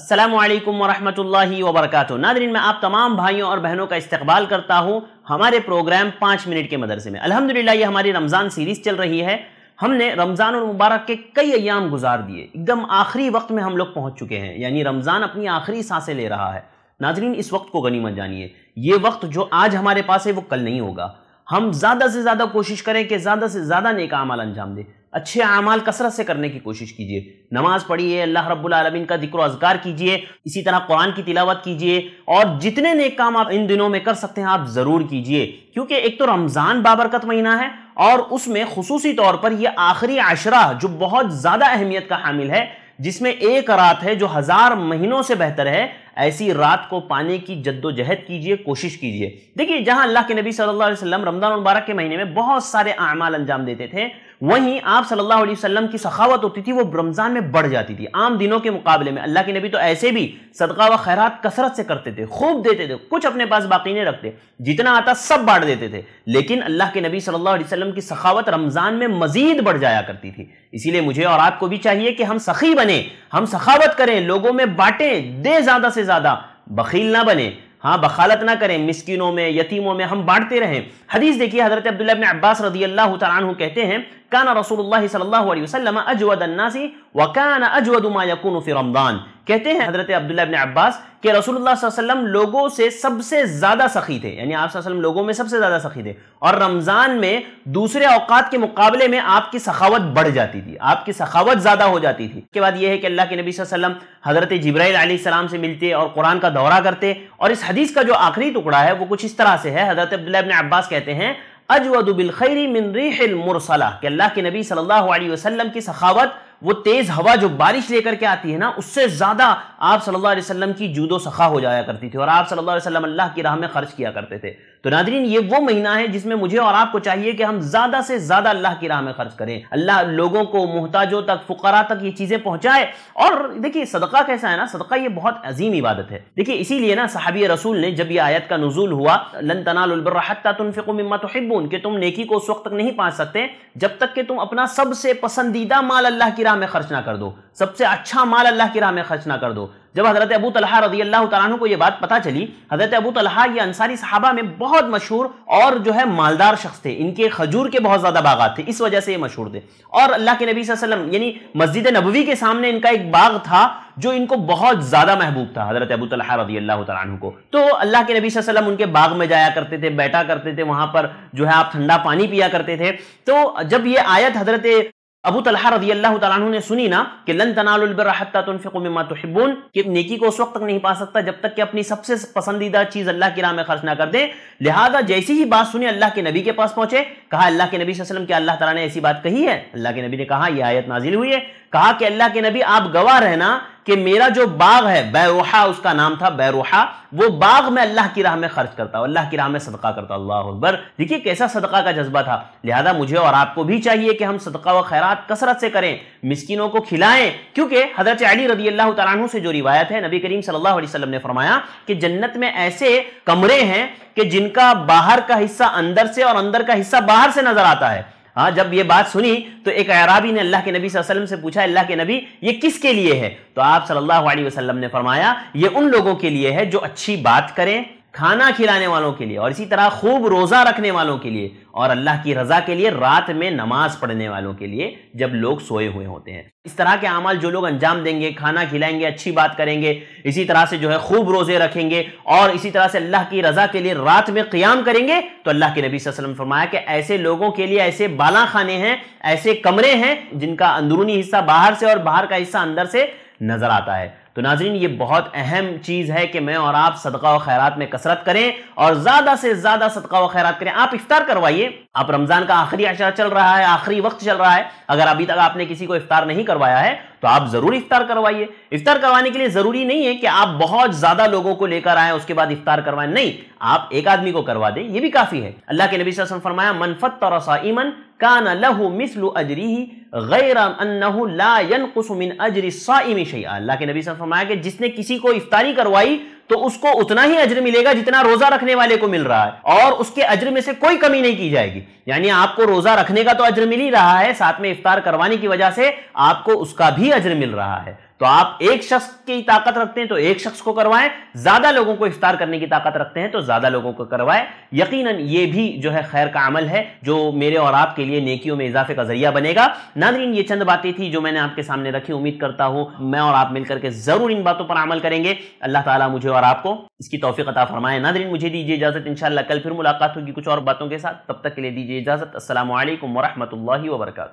असलम वरहमल वबरक नादरीन मैं आप तमाम भाइयों और बहनों का इस्तकबाल करता हूँ हमारे प्रोग्राम पाँच मिनट के मदरसे में अल्हम्दुलिल्लाह ये हमारी रमज़ान सीरीज़ चल रही है हमने रमज़ान और मुबारक के कई अयाम गुजार दिए एकदम आखिरी वक्त में हम लोग पहुँच चुके हैं यानी रमज़ान अपनी आखिरी सांसें ले रहा है नाजरीन इस वक्त को गनीमत जानिए ये वक्त जो आज हमारे पास है वो कल नहीं होगा हम ज़्यादा से ज़्यादा कोशिश करें कि ज़्यादा से ज़्यादा नेक अमल अंजाम दें अच्छे अमाल कसरत से करने की कोशिश कीजिए नमाज पढ़िए अल्लाह रब्बुल का जिक्र अजगार कीजिए इसी तरह कुरान की तिलावत कीजिए और जितने नेक काम आप इन दिनों में कर सकते हैं आप ज़रूर कीजिए क्योंकि एक तो रमज़ान बाबरकत महीना है और उसमें खसूसी तौर पर यह आखिरी आशरा जो बहुत ज़्यादा अहमियत का हामिल है जिसमें एक रात है जो हज़ार महीनों से बेहतर है ऐसी रात को पाने की जद्दोजहद कीजिए कोशिश कीजिए देखिए जहां अल्लाह के नबी सल्लल्लाहु अलैहि वसल्लम रमज़ान मुबारक के महीने में बहुत सारे अमाल अंजाम देते थे वहीं आप सल्लल्लाहु अलैहि वसल्लम की सखावत होती थी वो रमज़ान में बढ़ जाती थी आम दिनों के मुकाबले में अल्लाह के नबी तो ऐसे भी सदका व खैरात कसरत से करते थे खूब देते थे कुछ अपने पास बाकी नहीं रखते जितना आता सब बांट देते थे लेकिन अल्लाह के नबी सल्लल्लाहु अलैहि वसल्लम की सखावत रमज़ान में मजीद बढ़ जाया करती थी इसीलिए मुझे और आपको भी चाहिए कि हम सखी बने हम सखावत करें लोगों में बांटें दे ज़्यादा से ज़्यादा बखील ना बने हाँ बखालत ना करें मिस्किनों में यतीमों में हम बांटते रहें हदीस देखिए हजरत अब्दुल्ला अब्बास रजी अल्लाह कहते हैं كان رسول الله صلى الله عليه وسلم اجود الناس وكان اجود ما يكون في رمضان कहते हैं हजरत अब्दुल्ला इब्न अब्बास के रसूलुल्लाह वसल्लम लोगों से सबसे ज़्यादा सखी थे यानी आप सल्लल्लाहु अलैहि वसल्लम लोगों में सबसे ज़्यादा सखी थे और रमज़ान में दूसरे औकात के मुकाबले में आपकी सखावत बढ़ जाती थी आपकी सखावत ज़्यादा हो जाती थी उसके बाद यह है कि अल्लाह के नबी वसल्लम हज़रत जब्राईल सलाम से मिलते और कुरान का दौरा करते और इस हदीस का जो आखिरी टुकड़ा है वो कुछ इस तरह से है हज़रत अब्दुल्ला इब्न अब्बास कहते हैं अजवद खैरी मिन रिहिल मुरसला के अल्लाह के नबी सल्लल्लाहु अलैहि वसल्लम की सखावत वो तेज हवा जो बारिश लेकर के आती है ना उससे ज्यादा आप सल्लल्लाहु अलैहि वसल्लम की जूदो सखा हो जाया करती थी और आप सल्लल्लाहु अलैहि वसल्लम अल्लाह की राह में खर्च किया करते थे तो नादरीन ये वो महीना है जिसमें मुझे और आपको चाहिए कि हम ज्यादा से ज्यादा अल्लाह की राह में खर्च करें अल्लाह लोगों को मोहताजों तक फुकरा तक ये चीजें पहुंचाए और देखिए सदका कैसा है ना सदका ये बहुत अजीम इबादत है देखिए इसीलिए ना साहबी रसूल ने जब यह आयत का नजूल हुआ लन तनालबरतुनफ़िकुम्मतुहिबून कि तुम नेकी को उस वक्त तक नहीं पा सकते जब तक कि तुम अपना सबसे पसंदीदा माल अल्लाह की राह में खर्च ना कर दो सबसे अच्छा माल अल्लाह की राह में खर्च ना कर दो जब हज़रत अबू तलहा रजी अल्लाह तु को यह बात पता चली हज़रत अबू तलहा ये अंसारी साहबा में बहुत मशहूर और जो है मालदार शख्स थे इनके खजूर के बहुत ज़्यादा बागात थे इस वजह से ये मशहूर थे और अल्लाह के नबी वसलम यानी मस्जिद नबवी के सामने इनका एक बाग था जो इनको बहुत ज़्यादा महबूब था हज़रत अबू तलहा रजी अल्लाह तु को तो अल्लाह के नबी वसलम उनके बाग में जाया करते थे बैठा करते थे वहां पर जो है आप ठंडा पानी पिया करते थे तो जब ये आयत हज़रत अबू तलहा रजी अल्लाह ने सुनी ना कि लन तनालबिरबिमा कि नेकी को उस वक्त तक नहीं पा सकता जब तक कि अपनी सबसे पसंदीदा चीज़ अल्लाह की राह में खर्च ना कर दे लिहाजा जैसी ही बात सुनी अल्लाह के नबी के पास पहुंचे कहा अल्लाह के नबी वसल्लम क्या अल्लाह तला ने ऐसी बात कही है अल्लाह के नबी ने कहा यह आयत नाजिल हुई है कहा कि अल्लाह के नबी आप गवाह रहना कि मेरा जो बाग है बैरोहा उसका नाम था बैरोहा वो बाग में अल्लाह की राह में खर्च करता हूँ अल्लाह की राह में सदका करता हूँ अल्लाह अकबर देखिए कैसा सदका का जज्बा था लिहाजा मुझे और आपको भी चाहिए कि हम सदका व खैरात कसरत से करें मिसकिनों को खिलाएं क्योंकि हजरत अली रदी अल्लाह तु से जो रिवायत है नबी करीम सल्लल्लाहु अलैहि वसल्लम ने फरमाया कि जन्नत में ऐसे कमरे हैं कि जिनका बाहर का हिस्सा अंदर से और अंदर का हिस्सा बाहर से नजर आता है हाँ जब ये बात सुनी तो एक अराबी ने अल्लाह के नबी वसल्लम से पूछा अल्लाह के नबी ये किसके लिए है तो आप सल्लल्लाहु अलैहि वसल्लम ने फरमाया ये उन लोगों के लिए है जो अच्छी बात करें खाना खिलाने वालों के लिए और इसी तरह खूब रोज़ा रखने वालों के लिए और अल्लाह की रज़ा के लिए रात में नमाज पढ़ने वालों के लिए जब लोग सोए हुए होते हैं इस तरह के अमाल जो लोग अंजाम देंगे खाना खिलाएंगे अच्छी बात करेंगे इसी तरह से जो है खूब रोज़े रखेंगे और इसी तरह से अल्लाह की रज़ा के लिए रात में क्याम करेंगे तो अल्लाह के नबी वसलम फरमाया कि ऐसे लोगों के लिए ऐसे बाला खाने हैं ऐसे कमरे हैं जिनका अंदरूनी हिस्सा बाहर से और बाहर का हिस्सा अंदर से नज़र आता है तो नाजरीन ये बहुत अहम चीज़ है कि मैं और आप सदका व खैरात में कसरत करें और ज़्यादा से ज़्यादा सदका व खैरात करें आप इफ्तार करवाइए आप रमज़ान का आखिरी अशरा चल रहा है आखिरी वक्त चल रहा है अगर अभी तक आपने किसी को इफ्तार नहीं करवाया है तो आप जरूर इफ्तार करवाइए इफ्तार करवाने के लिए जरूरी नहीं है कि आप बहुत ज्यादा लोगों को लेकर आए उसके बाद इफ्तार करवाएं नहीं आप एक आदमी को करवा दें ये भी काफी है अल्लाह के नबी वसल्लम फरमाया मनफत तरसाइमन कान लहू मिसलु अजरी गैर ला यनकुसु मिन अजरी साइमी शैया अल्लाह के नबी फरमाया कि जिसने किसी को इफ्तारी करवाई तो उसको उतना ही अज्र मिलेगा जितना रोजा रखने वाले को मिल रहा है और उसके अज्र में से कोई कमी नहीं की जाएगी यानी आपको रोजा रखने का तो अज्र मिल ही रहा है साथ में इफ्तार करवाने की वजह से आपको उसका भी अज्र मिल रहा है तो आप एक शख्स की ताकत रखते हैं तो एक शख्स को करवाएं ज्यादा लोगों को इफ्तार करने की ताकत रखते हैं तो ज्यादा लोगों को करवाएं यकीनन ये भी जो है खैर का अमल है जो मेरे और आपके लिए नेकियों में इजाफे का जरिया बनेगा नादरीन ये चंद बातें थी जो मैंने आपके सामने रखी उम्मीद करता हूं मैं और आप मिलकर के जरूर इन बातों पर अमल करेंगे अल्लाह ताला मुझे और आपको इसकी तोफ़ी अता फरमाए नादरीन मुझे दीजिए इजाजत इंशाल्लाह कल फिर मुलाकात होगी कुछ और बातों के साथ तब तक के लिए दीजिए इजाजत असल वरहमल वर्का